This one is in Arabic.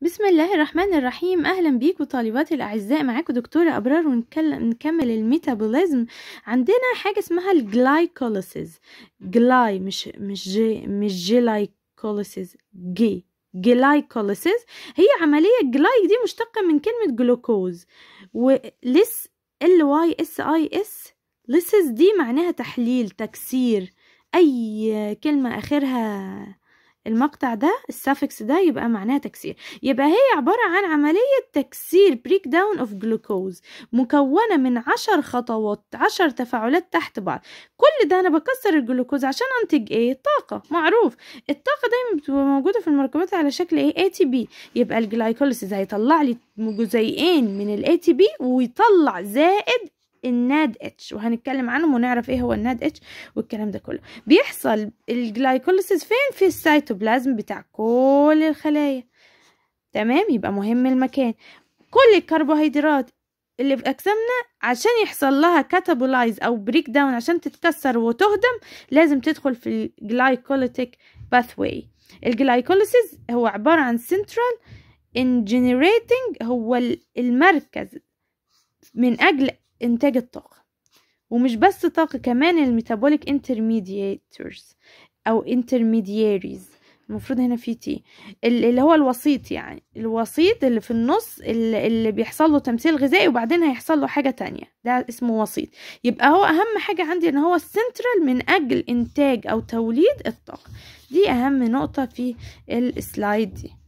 بسم الله الرحمن الرحيم اهلا بيكم طالباتي الاعزاء معاكم دكتوره ابرار ونكمل الميتابوليزم عندنا حاجه اسمها الجلايكوليسيز جلاي مش مش جي مش جلايكوليسيز جي جلايكوليسيز هي عمليه جلاي دي مشتقه من كلمه جلوكوز ولس ال واي اس اي اس ليسز دي معناها تحليل تكسير اي كلمه اخرها المقطع ده السافكس ده يبقى معناه تكسير يبقى هي عبارة عن عملية تكسير بريك داون اوف جلوكوز مكونة من عشر خطوات عشر تفاعلات تحت بعض كل ده انا بكسر الجلوكوز عشان انتج ايه طاقة معروف الطاقة دايما بتبقى موجودة في المركبات على شكل ايه اي تي بي يبقى الجلايكوليسيز هيطلع لي جزيئين من الاي تي بي ويطلع زائد الناد اتش وهنتكلم عنهم ونعرف ايه هو الناد اتش والكلام ده كله بيحصل الجلايكوليسيس فين في السيتوبلازم بتاع كل الخلايا تمام يبقى مهم المكان كل الكربوهيدرات اللي في اجسامنا عشان يحصل لها كاتابولايز او بريك داون عشان تتكسر وتهدم لازم تدخل في الجلايكوليتيك واي الجلايكوليسيس هو عبارة عن سنترال انجنريتنج هو المركز من اجل إنتاج الطاقة ومش بس طاقة كمان الميتابوليك انترميدياتورز أو انترميدياريز المفروض هنا في تي اللي هو الوسيط يعني الوسيط اللي في النص اللي بيحصل له تمثيل غذائي وبعدين هيحصل له حاجة تانية ده اسمه وسيط يبقى هو أهم حاجة عندي إن هو السنترال من أجل إنتاج أو توليد الطاقة دي أهم نقطة في السلايد دي